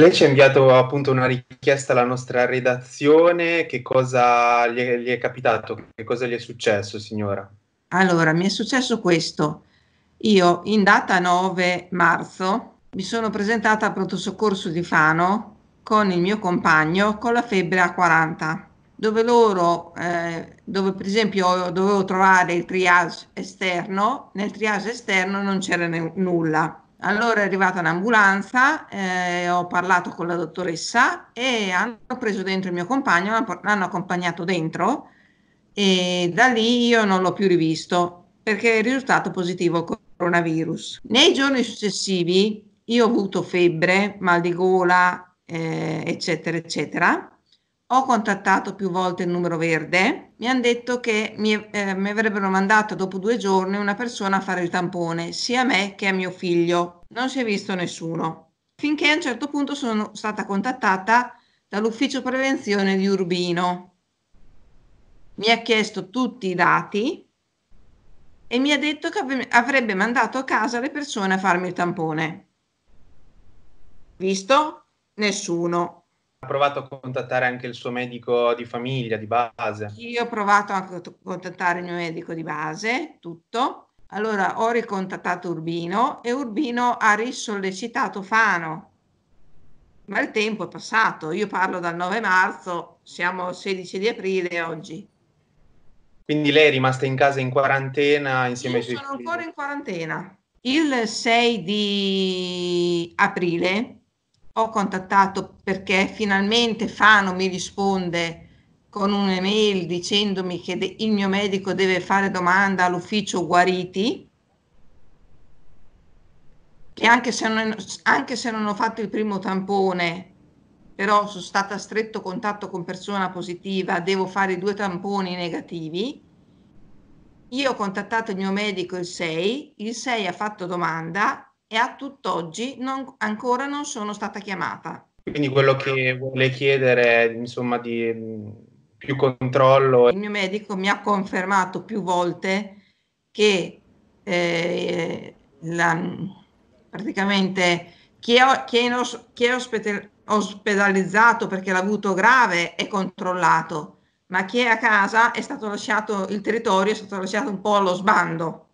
Lei ci ha inviato appunto una richiesta alla nostra redazione, che cosa gli è, gli è capitato, che cosa gli è successo signora? Allora, mi è successo questo. Io in data 9 marzo mi sono presentata al pronto soccorso di Fano con il mio compagno con la febbre a 40, dove loro, eh, dove per esempio dovevo trovare il triage esterno, nel triage esterno non c'era ne- nulla. Allora è arrivata un'ambulanza, eh, ho parlato con la dottoressa e hanno preso dentro il mio compagno, l'hanno accompagnato dentro e da lì io non l'ho più rivisto perché è risultato positivo coronavirus. Nei giorni successivi io ho avuto febbre, mal di gola, eh, eccetera, eccetera. Ho contattato più volte il numero verde, mi hanno detto che mi, eh, mi avrebbero mandato dopo due giorni una persona a fare il tampone, sia a me che a mio figlio. Non si è visto nessuno. Finché a un certo punto sono stata contattata dall'ufficio prevenzione di Urbino. Mi ha chiesto tutti i dati e mi ha detto che avrebbe mandato a casa le persone a farmi il tampone. Visto? Nessuno ha provato a contattare anche il suo medico di famiglia, di base? Io ho provato a contattare il mio medico di base, tutto. Allora ho ricontattato Urbino e Urbino ha risollecitato Fano. Ma il tempo è passato, io parlo dal 9 marzo, siamo al 16 di aprile oggi. Quindi lei è rimasta in casa in quarantena insieme io ai suoi figli? Sono ancora in quarantena. Il 6 di aprile ho contattato perché finalmente Fano mi risponde con un'email dicendomi che de- il mio medico deve fare domanda all'ufficio guariti, che anche se, non, anche se non ho fatto il primo tampone, però sono stata a stretto contatto con persona positiva, devo fare due tamponi negativi. Io ho contattato il mio medico il 6, il 6 ha fatto domanda e a tutt'oggi non, ancora non sono stata chiamata. Quindi quello che vuole chiedere insomma di mm, più controllo. Il mio medico mi ha confermato più volte che eh, la, praticamente chi è, chi è, os, chi è ospedal, ospedalizzato perché l'ha avuto grave è controllato, ma chi è a casa è stato lasciato, il territorio è stato lasciato un po' allo sbando.